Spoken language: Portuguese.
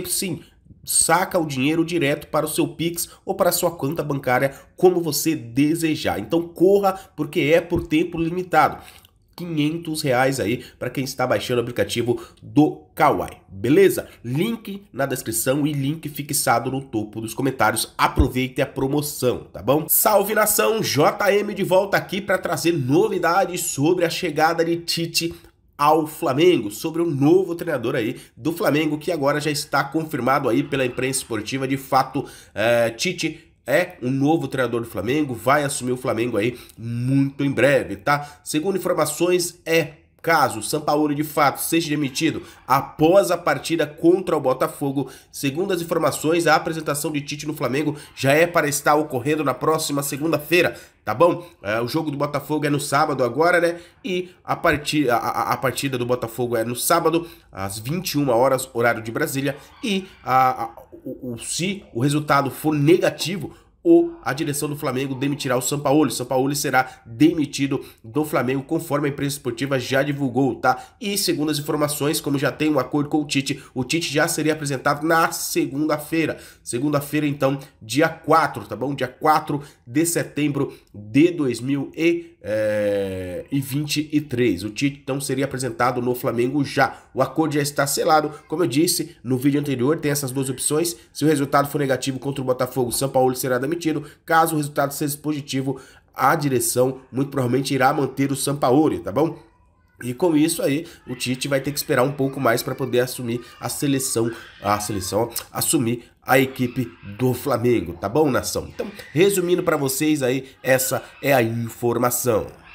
você sim saca o dinheiro direto para o seu Pix ou para a sua conta bancária, como você desejar. Então corra, porque é por tempo limitado. 500 reais aí para quem está baixando o aplicativo do Kawai, beleza? Link na descrição e link fixado no topo dos comentários. Aproveite a promoção, tá bom? Salve nação, JM de volta aqui para trazer novidades sobre a chegada de Tite ao Flamengo, sobre o novo treinador aí do Flamengo, que agora já está confirmado aí pela imprensa esportiva, de fato, é, Tite é um novo treinador do Flamengo, vai assumir o Flamengo aí muito em breve, tá? Segundo informações, é Caso Sampaoli de fato seja demitido após a partida contra o Botafogo, segundo as informações, a apresentação de Tite no Flamengo já é para estar ocorrendo na próxima segunda-feira, tá bom? É, o jogo do Botafogo é no sábado agora, né? E a, parti a, a, a, partida do Botafogo é no sábado, às 21 horas, horário de Brasília. E a, a o, o, se o resultado for negativo, ou a direção do Flamengo demitirá o Sampaoli. O Sampaoli será demitido do Flamengo conforme a imprensa esportiva já divulgou, tá? E segundo as informações, como já tem um acordo com o Tite, o Tite já seria apresentado na segunda-feira. Segunda-feira, então, dia 4, tá bom? Dia 4 de setembro de 2021 é, e 23. O Tite então seria apresentado no Flamengo já. O acordo já está selado, como eu disse no vídeo anterior, tem essas duas opções. Se o resultado for negativo contra o Botafogo, o São Paulo será demitido. Caso o resultado seja positivo, a direção muito provavelmente irá manter o Sampaoli, tá bom? E com isso aí, o Tite vai ter que esperar um pouco mais para poder assumir a seleção, a seleção, assumir a equipe do Flamengo, tá bom, nação? Então, Resumindo para vocês aí, essa é a informação.